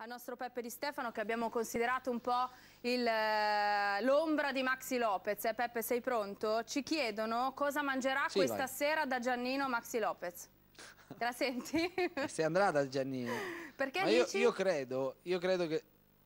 al nostro Peppe Di Stefano che abbiamo considerato un po' eh, l'ombra di Maxi Lopez. Eh, Peppe, sei pronto? Ci chiedono cosa mangerà sì, questa vai. sera da Giannino Maxi Lopez. Te la senti? Se andrà da Giannino. Perché io, io, credo, io, credo che,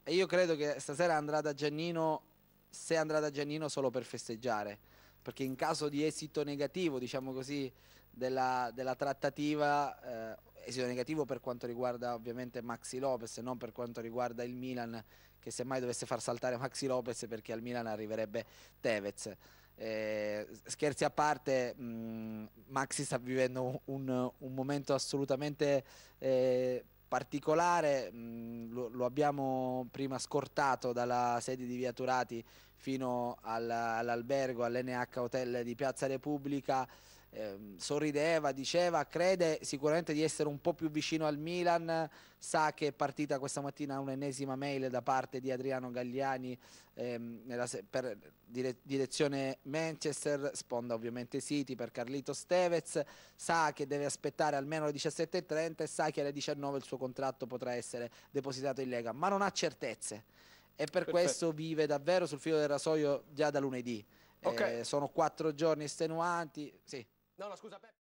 io credo che stasera andrà da Giannino, se andrà da Giannino solo per festeggiare. Perché in caso di esito negativo, diciamo così, della, della trattativa... Eh, esito negativo per quanto riguarda ovviamente Maxi Lopez non per quanto riguarda il Milan che semmai dovesse far saltare Maxi Lopez perché al Milan arriverebbe Tevez. Eh, scherzi a parte, mh, mm, Maxi sta vivendo un, un momento assolutamente eh, particolare, mh, mm, lo, lo, abbiamo prima scortato dalla sede di Via Turati fino all'albergo, all'NH Hotel di Piazza Repubblica eh, sorrideva, diceva, crede sicuramente di essere un po' più vicino al Milan, sa che è partita questa mattina un'ennesima mail da parte di Adriano Gagliani ehm, nella, per dire, direzione Manchester, sponda ovviamente City per Carlito Stevez, sa che deve aspettare almeno le 17.30 e sa che alle 19 il suo contratto potrà essere depositato in Lega, ma non ha certezze e per Perfetto. questo vive davvero sul filo del rasoio già da lunedì. Okay. Eh, sono quattro giorni estenuanti. Sì. No, no, scusa, Peppe.